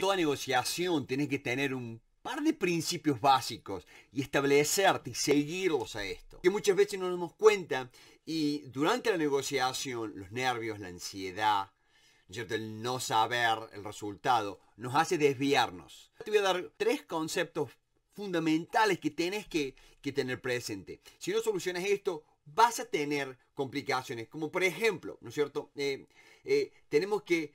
toda negociación tienes que tener un par de principios básicos y establecerte y seguirlos a esto. Que muchas veces no nos damos cuenta y durante la negociación los nervios, la ansiedad, el no saber el resultado, nos hace desviarnos. Te voy a dar tres conceptos fundamentales que tienes que, tener presente. Si no solucionas esto, vas a tener complicaciones, como por ejemplo, ¿no es cierto? Eh, eh, tenemos que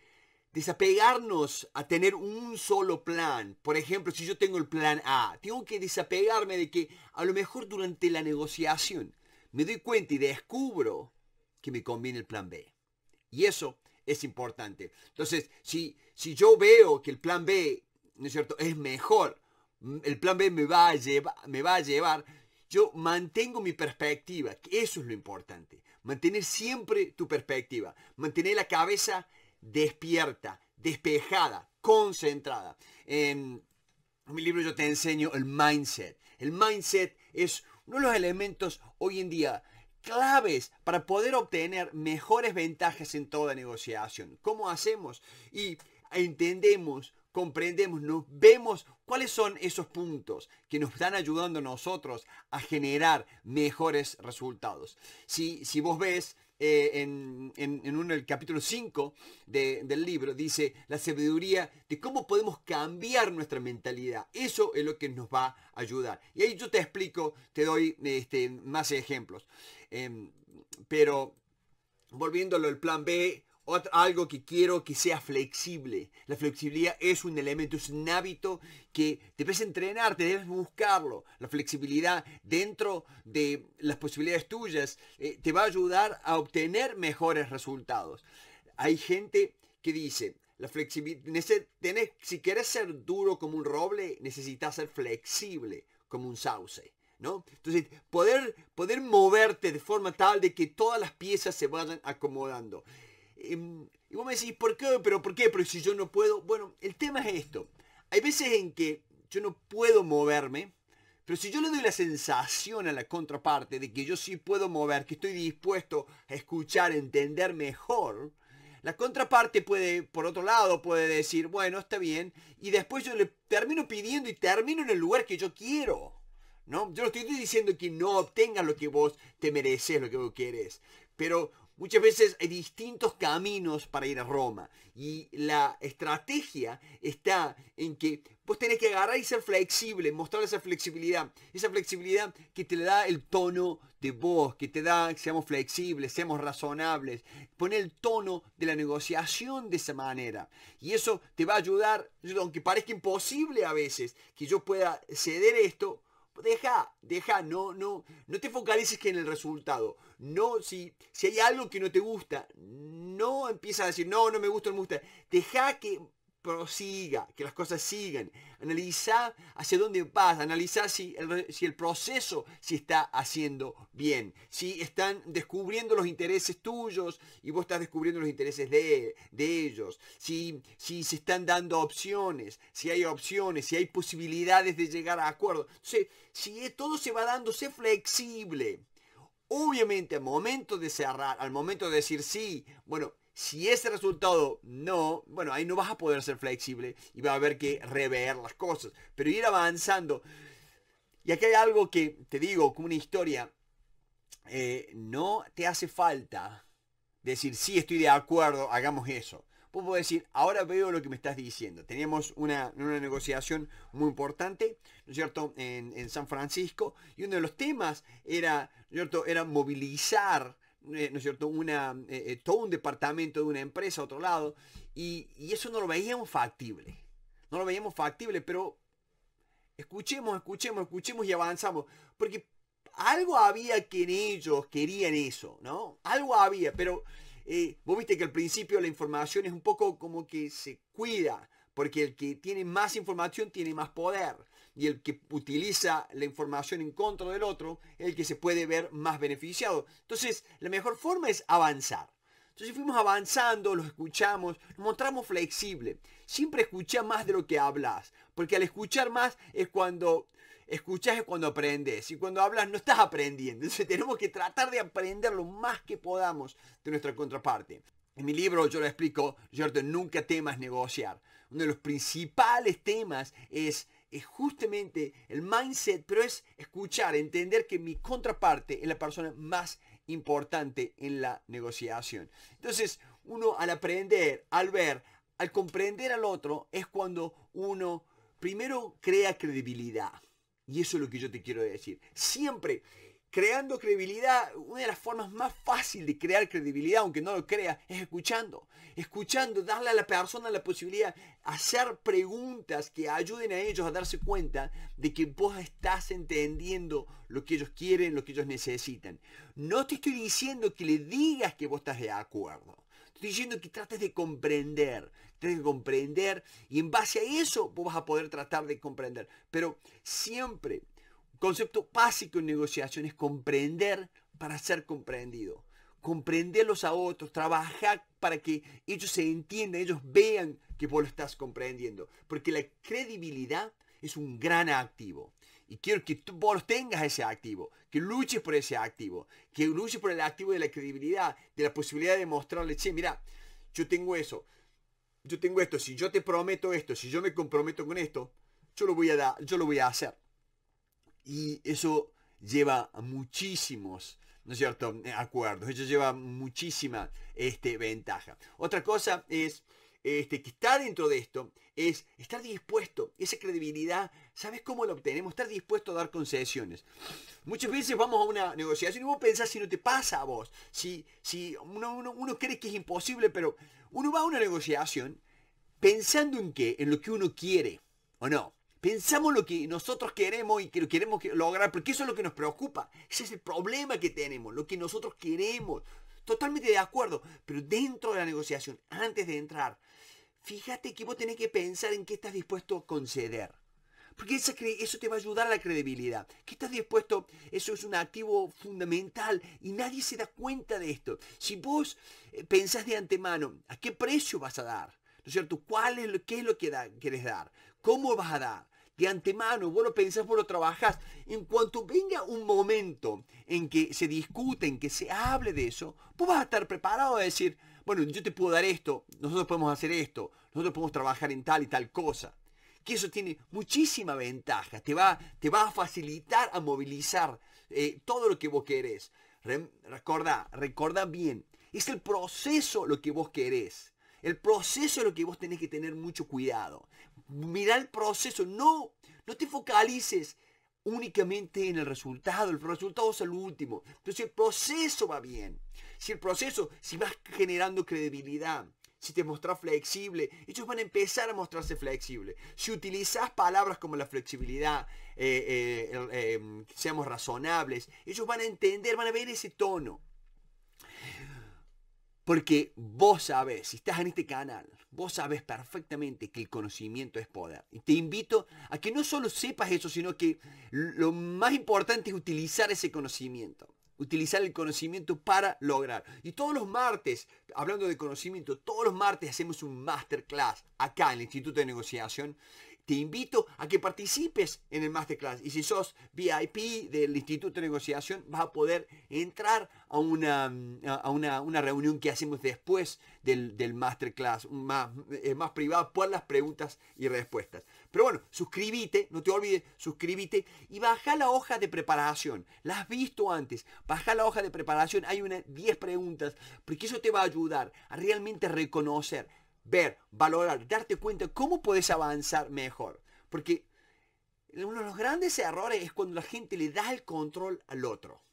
desapegarnos a tener un solo plan. Por ejemplo, si yo tengo el plan A, tengo que desapegarme de que a lo mejor durante la negociación me doy cuenta y descubro que me conviene el plan B. Y eso es importante. Entonces, si, si yo veo que el plan B, ¿no es cierto?, es mejor, el plan B me va a llevar, me va a llevar yo mantengo mi perspectiva, que eso es lo importante. Mantener siempre tu perspectiva, mantener la cabeza despierta, despejada, concentrada. En em, mi libro yo te enseño el mindset. El mindset es uno de los elementos hoy en día claves para poder obtener mejores ventajas en toda negociación. ¿Cómo hacemos? Y entendemos, comprendemos, nos vemos cuáles son esos puntos que nos están ayudando a nosotros a generar mejores resultados. Si, si vos ves eh, en, el capítulo 5 del libro, dice la sabiduría de cómo podemos cambiar nuestra mentalidad. Eso es lo que nos va a ayudar. Y ahí yo te explico, te doy este, más ejemplos. Em, pero volviéndolo al plan B algo que quiero que sea flexible. La flexibilidad es un elemento, es un hábito que debes entrenar, debes buscarlo. La flexibilidad dentro de las posibilidades tuyas eh, te va a ayudar a obtener mejores resultados. Hay gente que dice, la flexibilidad, si quieres ser duro como un roble, necesitas ser flexible como un sauce. ¿No? Entonces, poder, poder moverte de forma tal de que todas las piezas se vayan acomodando. Em, y vos me decís, ¿por qué? ¿Pero por qué? Pero si yo no puedo. Bueno, el tema es esto. Hay veces en que yo no puedo moverme, pero si yo le doy la sensación a la contraparte de que yo sí puedo mover, que estoy dispuesto a escuchar, entender mejor, la contraparte puede, por otro lado, puede decir, bueno, está bien, y después yo le termino pidiendo y termino en el lugar que yo quiero. ¿No? Yo no estoy diciendo que no obtengas lo que vos te mereces, lo que vos querés. Pero Muchas veces hay distintos caminos para ir a Roma y la estrategia está en que vos tenés que agarrar y ser flexible, mostrar esa flexibilidad, esa flexibilidad que te da el tono de voz, que te da, seamos flexibles, seamos razonables, poner el tono de la negociación de esa manera y eso te va a ayudar, aunque parezca imposible a veces que yo pueda ceder esto, deja, deja, no, no, no te focalices en el resultado no, si, si hay algo que no te gusta, no empiezas a decir, no, no me gusta, no me gusta. Deja que prosiga, que las cosas sigan. Analiza hacia dónde vas, analiza si el, proceso se está haciendo bien, si están descubriendo los intereses tuyos y vos estás descubriendo los intereses de, ellos, si, si se están dando opciones, si hay opciones, si hay posibilidades de llegar a acuerdos. si eh, todo se va dando, sé flexible. Obviamente, al momento de cerrar, al momento de decir sí, bueno, si ese resultado no, bueno, ahí no vas a poder ser flexible y va a haber que rever las cosas, pero ir avanzando. Y aquí hay algo que te digo, como una historia, eh, no te hace falta decir, sí, estoy de acuerdo, hagamos eso vos decir, ahora veo lo que me estás diciendo. Teníamos una, negociación muy importante, ¿no es cierto?, en, San Francisco, y uno de los temas era, ¿no es cierto?, era movilizar, eh, ¿no es cierto?, una, eh, eh, todo un departamento de una empresa a otro lado, y, y eso no lo veíamos factible. No lo veíamos factible, pero escuchemos, escuchemos, escuchemos y avanzamos, porque algo había que ellos querían eso, ¿no? Algo había, pero eh, vos viste que al principio la información es un poco como que se cuida, porque el que tiene más información tiene más poder, y el que utiliza la información en contra del otro, el que se puede ver más beneficiado. Entonces, la mejor forma es avanzar. Entonces fuimos avanzando, lo escuchamos, nos mostramos flexible. Siempre escucha más de lo que hablas, porque al escuchar más es cuando Escuchas es cuando aprendes y cuando hablas no estás aprendiendo. Entonces tenemos que tratar de aprender lo más que podamos de nuestra contraparte. En mi libro yo lo explico, cierto nunca temas negociar. Uno de los principales temas es justamente el mindset, pero es escuchar, entender que mi contraparte es la persona más importante en la negociación. Entonces, uno al aprender, al ver, al comprender al otro, es cuando uno primero crea credibilidad. Y eso es lo que yo te quiero decir. Siempre creando credibilidad, una de las formas más fáciles de crear credibilidad, aunque no lo creas, es escuchando. Escuchando, darle a la persona la posibilidad, de hacer preguntas que ayuden a ellos a darse cuenta de que vos estás entendiendo lo que ellos quieren, lo que ellos necesitan. No te estoy diciendo que le digas que vos estás de acuerdo. Estoy diciendo que trates de comprender, Tienes que comprender y en base a eso vos vas a poder tratar de comprender. Pero siempre, concepto básico en negociación es comprender para ser comprendido. Comprenderlos a otros, trabajar para que ellos se entiendan, ellos vean que vos lo estás comprendiendo. Porque la credibilidad es un gran activo. Y quiero que tú, vos tengas ese activo, que luches por ese activo, que luches por el activo de la credibilidad, de la posibilidad de mostrarle, che, mira, yo tengo eso, yo tengo esto, si yo te prometo esto, si yo me comprometo con esto, yo lo voy a, dar, yo lo voy a hacer. Y eso lleva muchísimos, ¿no es cierto?, eh, acuerdos. Eso lleva muchísima este, ventaja. Otra cosa es este, que está dentro de esto es estar dispuesto. Esa credibilidad, ¿sabes cómo la obtenemos? Estar dispuesto a dar concesiones. Muchas veces vamos a una negociación y vos pensás si no te pasa a vos. Si, si uno, uno, cree que es imposible, pero uno va a una negociación pensando en qué, en lo que uno quiere, ¿o no? Pensamos lo que nosotros queremos y que lo queremos lograr, porque eso es lo que nos preocupa. Ese es el problema que tenemos, lo que nosotros queremos. Totalmente de acuerdo, pero dentro de la negociación, antes de entrar, fíjate que vos tenés que pensar en qué estás dispuesto a conceder. Porque eso, te va a ayudar a la credibilidad. ¿Qué estás dispuesto? Eso es un activo fundamental y nadie se da cuenta de esto. Si vos eh, pensás de antemano a qué precio vas a dar, ¿no es cierto? ¿Cuál es ¿Qué es lo que quieres dar? ¿Cómo vas a dar? de antemano, vos lo pensás, vos lo trabajás. En cuanto venga un momento en que se discute, en que se hable de eso, vos vas a estar preparado a decir, bueno, yo te puedo dar esto, nosotros podemos hacer esto, nosotros podemos trabajar en tal y tal cosa. Que eso tiene muchísima ventaja, te va, te va a facilitar a movilizar eh, todo lo que vos querés. Re, recordá, bien, es el proceso lo que vos querés. El proceso es lo que vos tenés que tener mucho cuidado. Mirá el proceso, no, no te focalices únicamente en el resultado. El resultado es el último. Entonces el proceso va bien si el proceso, si vas generando credibilidad, si te mostras flexible, ellos van a empezar a mostrarse flexible. Si utilizas palabras como la flexibilidad, eh, eh, em, seamos razonables, ellos van a entender, van a ver ese tono. Porque vos sabes, si estás en este canal, vos sabes perfectamente que el conocimiento es poder. Y te invito a que no solo sepas eso, sino que lo más importante es utilizar ese conocimiento utilizar el conocimiento para lograr. Y todos los martes, hablando de conocimiento, todos los martes hacemos un masterclass acá en el Instituto de Negociación te invito a que participes en el masterclass. Y si sos VIP del Instituto de Negociación, vas a poder entrar a una, mm, a una, reunión que hacemos después del, masterclass, más, eh, más privada por las preguntas y respuestas. Pero bueno, suscríbete, no te olvides, suscríbete y baja la hoja de preparación. La has visto antes, baja la hoja de preparación, hay unas 10 preguntas, porque eso te va a ayudar a realmente reconocer ver, valorar, darte cuenta cómo puedes avanzar mejor. Porque uno de los grandes errores es cuando la gente le da el control al otro.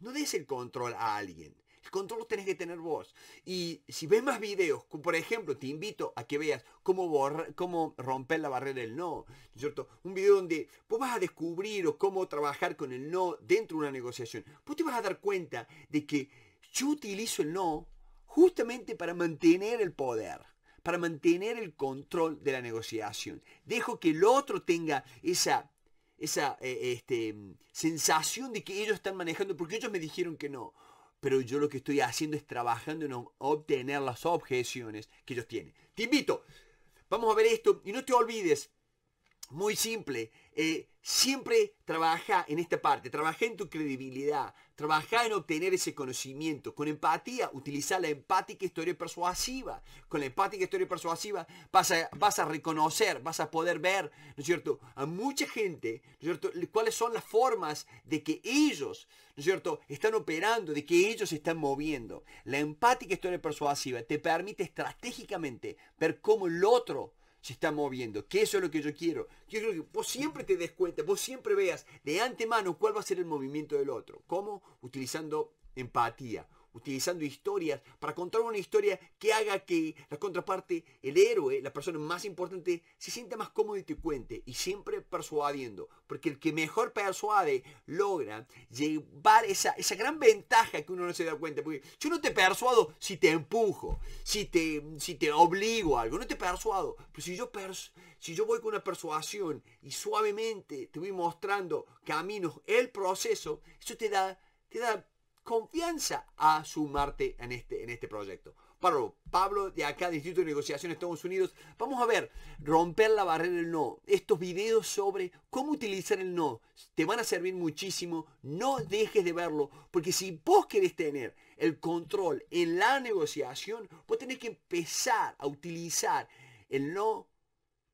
No des el control a alguien. El control lo tenés que tener vos. Y si ves más videos, por ejemplo, te invito a que veas cómo, cómo romper la barrera del no. ¿cierto? Un video donde vos vas a descubrir o cómo trabajar con el no dentro de una negociación. Vos te vas a dar cuenta de que yo utilizo el no justamente para mantener el poder para mantener el control de la negociación. Dejo que el otro tenga esa, esa eh, este, sensación de que ellos están manejando, porque ellos me dijeron que no. Pero yo lo que estoy haciendo es trabajando en obtener las objeciones que ellos tienen. Te invito, vamos a ver esto y no te olvides, muy simple, eh, siempre trabaja en esta parte, trabaja en tu credibilidad, trabaja en obtener ese conocimiento. Con empatía, utiliza la empática historia persuasiva. Con la empática historia persuasiva vas a, vas a reconocer, vas a poder ver, ¿no es cierto?, a mucha gente, ¿no es cierto?, cuáles son las formas de que ellos, es cierto?, están operando, de que ellos se están moviendo. La empática historia persuasiva te permite estratégicamente ver cómo el otro se está moviendo, que eso es lo que yo quiero. Yo creo que vos siempre te des cuenta, vos siempre veas de antemano cuál va a ser el movimiento del otro. ¿Cómo? Utilizando empatía, utilizando historias para contar una historia que haga que la contraparte, el héroe, la persona más importante, se sienta más cómodo y te cuente, y siempre persuadiendo, porque el que mejor persuade logra llevar esa, esa gran ventaja que uno no se da cuenta, porque yo no te persuado si te empujo, si te, si te obligo a algo, no te persuado, pero si yo, si yo voy con una persuasión y suavemente te voy mostrando caminos, el proceso, eso te da, te da confianza a sumarte en este, en este proyecto. Pablo, Pablo de acá, distrito Instituto de Negociación de Estados Unidos, vamos a ver, romper la barrera del no. Estos videos sobre cómo utilizar el no te van a servir muchísimo. No dejes de verlo, porque si vos querés tener el control en la negociación, vos tenés que empezar a utilizar el no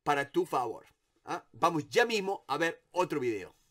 para tu favor. ¿Ah? Vamos ya mismo a ver otro video.